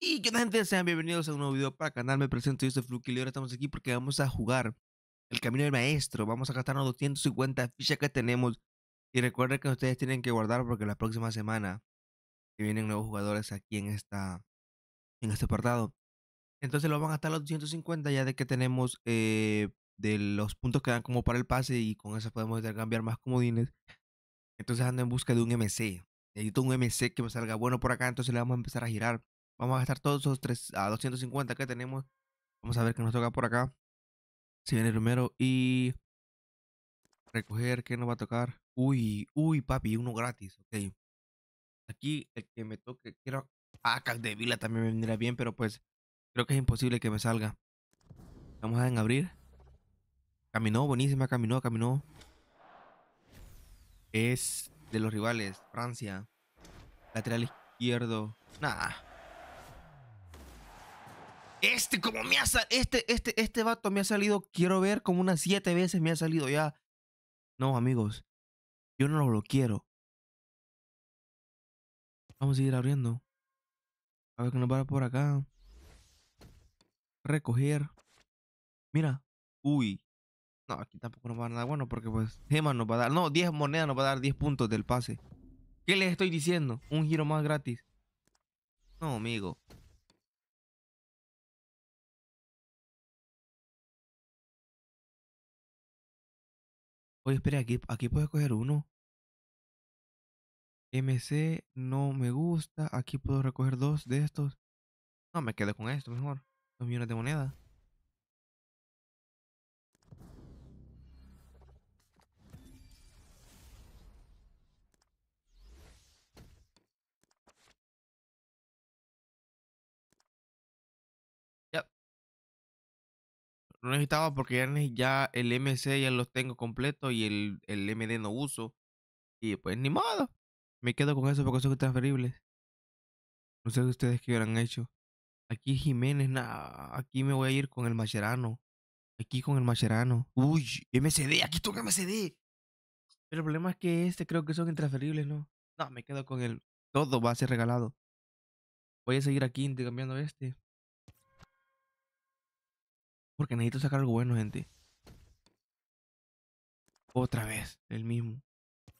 Y que la gente sean bienvenidos a un nuevo video para el canal. Me presento, yo soy Fluky y ahora estamos aquí porque vamos a jugar el camino del maestro. Vamos a gastar los 250 fichas que tenemos. Y recuerden que ustedes tienen que guardar porque la próxima semana que vienen nuevos jugadores aquí en, esta, en este apartado. Entonces lo van a gastar los 250 ya de que tenemos eh, de los puntos que dan como para el pase y con eso podemos intercambiar más comodines. Entonces ando en busca de un MC. Necesito un MC que me salga bueno por acá, entonces le vamos a empezar a girar Vamos a gastar todos esos tres, a 250 que tenemos. Vamos a ver qué nos toca por acá. Si viene primero y... Recoger, ¿qué nos va a tocar? Uy, uy, papi, uno gratis, ok. Aquí el que me toque, quiero... Ah, Caldevila también me vendría bien, pero pues... Creo que es imposible que me salga. Vamos a en abrir. Caminó, buenísima, caminó, caminó. Es de los rivales, Francia. Lateral izquierdo. Nah. Este, como me ha este, este, este vato me ha salido, quiero ver, como unas siete veces me ha salido ya. No, amigos, yo no lo quiero. Vamos a seguir abriendo. A ver qué nos va por acá. Recoger. Mira. Uy. No, aquí tampoco nos va a dar nada bueno porque pues gemas nos va a dar. No, 10 monedas nos va a dar 10 puntos del pase. ¿Qué les estoy diciendo? Un giro más gratis. No, amigo. Oye, espera, aquí, aquí puedo escoger uno. MC no me gusta. Aquí puedo recoger dos de estos. No, me quedo con esto mejor. Dos millones de monedas. no necesitaba porque ya, el MC ya los tengo completo y el, el MD no uso. Y pues ni modo. Me quedo con eso porque son transferibles. No sé ustedes qué hubieran hecho. Aquí Jiménez, nada. Aquí me voy a ir con el Macherano. Aquí con el Macherano. Uy, MCD, aquí toca MCD. Pero el problema es que este creo que son intransferibles, ¿no? No, me quedo con el. Todo va a ser regalado. Voy a seguir aquí intercambiando este. Porque necesito sacar algo bueno, gente. Otra vez, el mismo.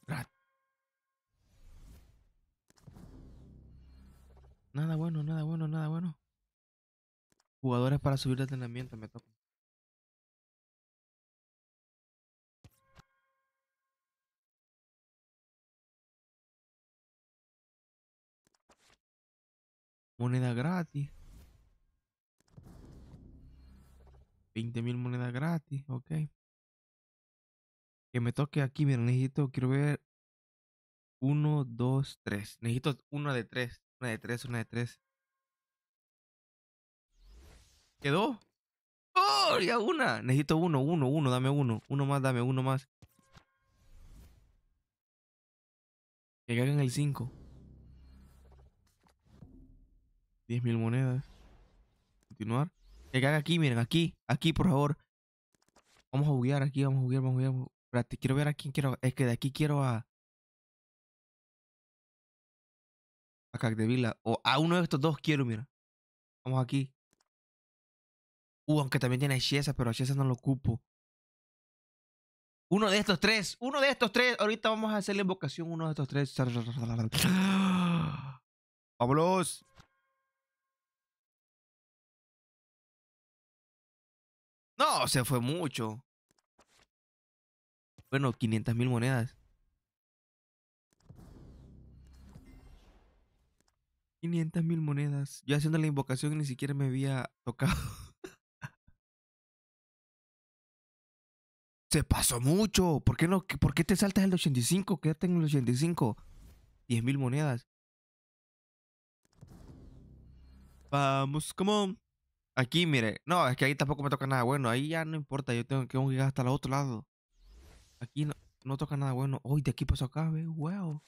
Gratis. Nada bueno, nada bueno, nada bueno. Jugadores para subir de entrenamiento, me toca. Moneda gratis. 20.000 monedas gratis, ok. Que me toque aquí, mira, necesito, quiero ver. 1, 2, 3. Necesito una de 3, una de 3, una de 3. Quedó. ¡Oh! Ya una. Necesito uno, uno, uno, dame uno. Uno más, dame uno más. Que caigan el 5. 10.000 monedas. Continuar. Que haga aquí, miren, aquí, aquí, por favor. Vamos a jugar aquí, vamos a jugar vamos a jugar. Espérate, quiero ver a quién quiero. Es que de aquí quiero a. A Cagdevila, O a uno de estos dos quiero, mira. Vamos aquí. Uh, aunque también tiene a pero a no lo ocupo. Uno de estos tres, uno de estos tres. Ahorita vamos a hacer la invocación uno de estos tres. Vámonos. No, se fue mucho. Bueno, 500 mil monedas. 500 mil monedas. Yo haciendo la invocación ni siquiera me había tocado. se pasó mucho. ¿Por qué, no, ¿Por qué te saltas el 85? Quédate en el 85. 10.000 mil monedas. Vamos, come Aquí, mire, no, es que ahí tampoco me toca nada bueno. Ahí ya no importa, yo tengo que ir hasta el otro lado. Aquí no, toca nada bueno. Uy, de aquí pasó acá, ve, wow.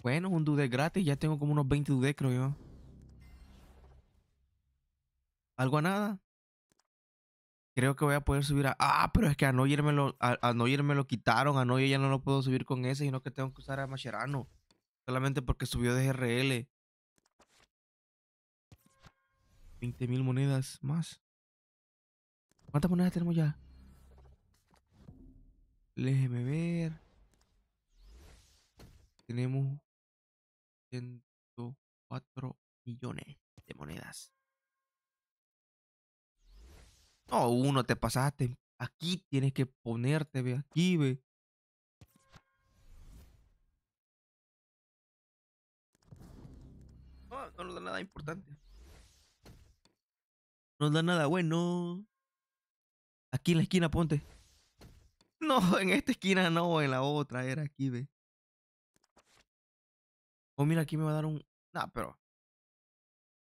Bueno, un dude gratis, ya tengo como unos 20 dudes, creo yo. Algo a nada. Creo que voy a poder subir a. Ah, pero es que a Noyer me lo, a, lo quitaron. A Noyer ya no lo puedo subir con ese, sino que tengo que usar a Mascherano. Solamente porque subió de GRL. 20.000 mil monedas más. ¿Cuántas monedas tenemos ya? Déjeme ver. Tenemos 104 millones de monedas. No, uno, te pasaste. Aquí tienes que ponerte, ve, aquí, ve. No, no nos da nada importante. No da nada bueno. Aquí en la esquina, ponte. No, en esta esquina no, en la otra era aquí, ve. Oh, mira, aquí me va a dar un... No, pero...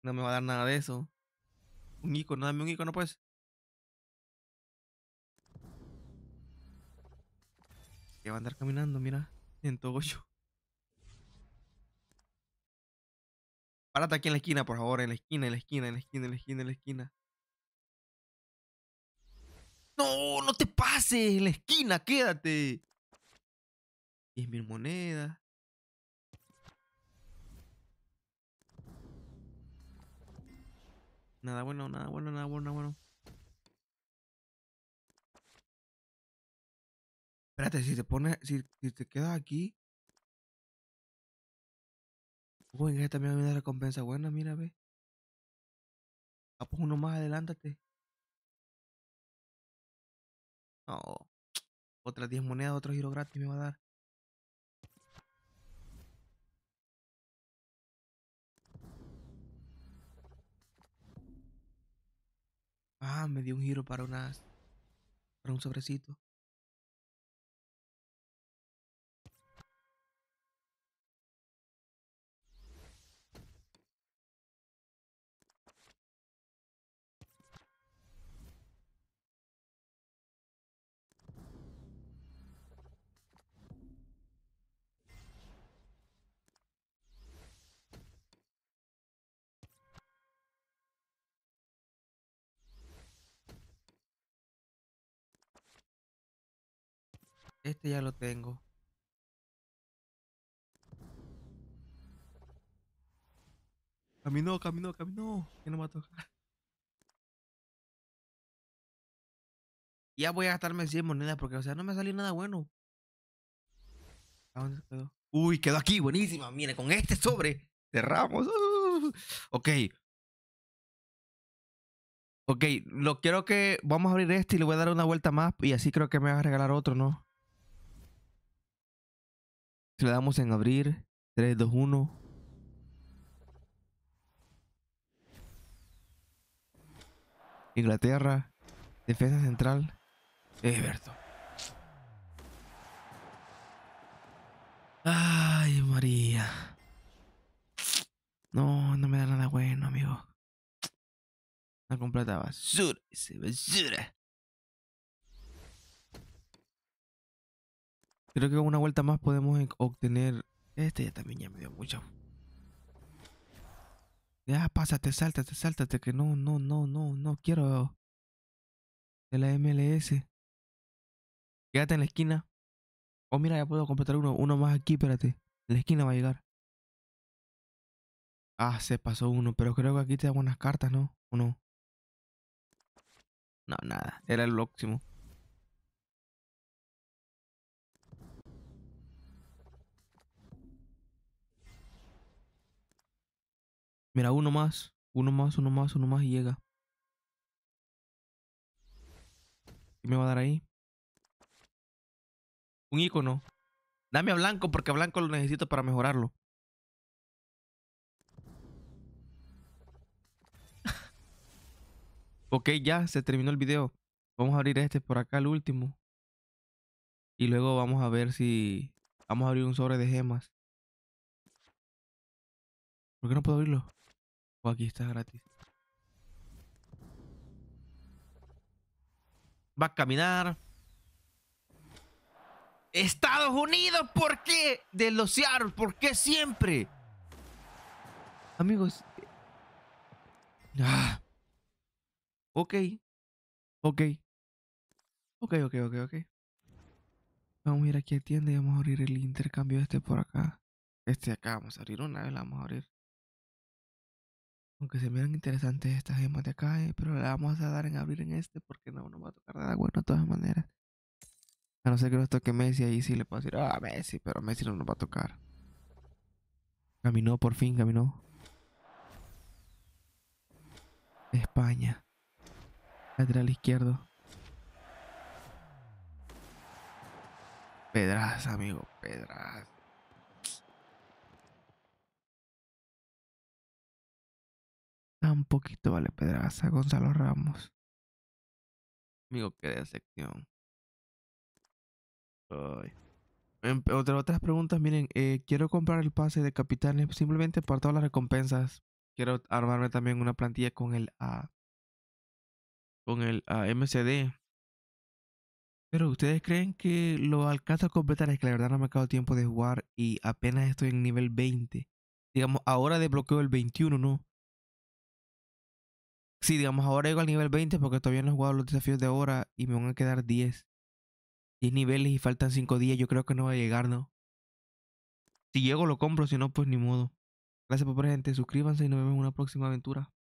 No me va a dar nada de eso. Un icono, dame un icono, pues. Que va a andar caminando, mira. en todo yo. Párate aquí en la esquina, por favor, en la esquina, en la esquina, en la esquina, en la esquina, en la esquina. No, no te pases, en la esquina, quédate. 10.000 monedas. Nada bueno, nada bueno, nada bueno, nada bueno. Espérate, si te pones, si te quedas aquí, esta esta también una recompensa buena, mira, ve. Ah, pues, uno más, adelántate. No. otras 10 monedas, otro giro gratis me va a dar. Ah, me dio un giro para unas. Para un sobrecito. Este ya lo tengo. Caminó, caminó, caminó. Que no me va a Ya voy a gastarme 100 monedas porque, o sea, no me salió nada bueno. Uy, quedó aquí, buenísima. Mire, con este sobre cerramos. Uh. ok. Ok, lo quiero que vamos a abrir este y le voy a dar una vuelta más y así creo que me va a regalar otro, ¿no? Si le damos en abrir, 3, 2, 1. Inglaterra, defensa central, Everton. Ay, María. No, no me da nada bueno, amigo. La completa basura, basura. Creo que con una vuelta más podemos obtener... Este ya también ya me dio mucho. Ya, pásate, sáltate, sáltate, que no, no, no, no, no quiero... De la MLS. Quédate en la esquina. Oh, mira, ya puedo completar uno, uno más aquí, espérate. En la esquina va a llegar. Ah, se pasó uno, pero creo que aquí te da buenas cartas, ¿no? ¿O no? No, nada. Era el próximo. Mira, uno más, uno más, uno más, uno más y llega. ¿Qué me va a dar ahí? Un icono. Dame a blanco porque a blanco lo necesito para mejorarlo. ok, ya se terminó el video. Vamos a abrir este por acá, el último. Y luego vamos a ver si... Vamos a abrir un sobre de gemas. ¿Por qué no puedo abrirlo? O pues aquí está gratis. Va a caminar. Estados Unidos, ¿por qué? De los Seattle, ¿por qué siempre? Amigos. Ah. Ok. Ok. Ok, ok, ok, ok. Vamos a ir aquí a tienda y vamos a abrir el intercambio este por acá. Este acá, vamos a abrir una vez, la vamos a abrir. Aunque se miran interesantes estas gemas de acá, eh, pero le vamos a dar en abrir en este porque no nos va a tocar nada bueno de todas maneras. A no ser que nos toque Messi, ahí sí le puedo decir, ah, Messi, pero Messi no nos va a tocar. Caminó, por fin caminó. España. Lateral izquierdo. Pedraza, amigo, pedraza. Un poquito vale pedraza, Gonzalo Ramos. Amigo, qué decepción. Em, otras preguntas, miren, eh, quiero comprar el pase de capitanes simplemente por todas las recompensas. Quiero armarme también una plantilla con el A. Con el A MCD. Pero ustedes creen que lo alcanzo a completar, es que la verdad no me ha quedado tiempo de jugar y apenas estoy en nivel 20. Digamos, ahora desbloqueo el 21, ¿no? Sí, digamos, ahora llego al nivel 20 porque todavía no he jugado los desafíos de ahora y me van a quedar 10. 10 niveles y faltan 5 días, yo creo que no va a llegar, ¿no? Si llego lo compro, si no, pues ni modo. Gracias por gente. suscríbanse y nos vemos en una próxima aventura.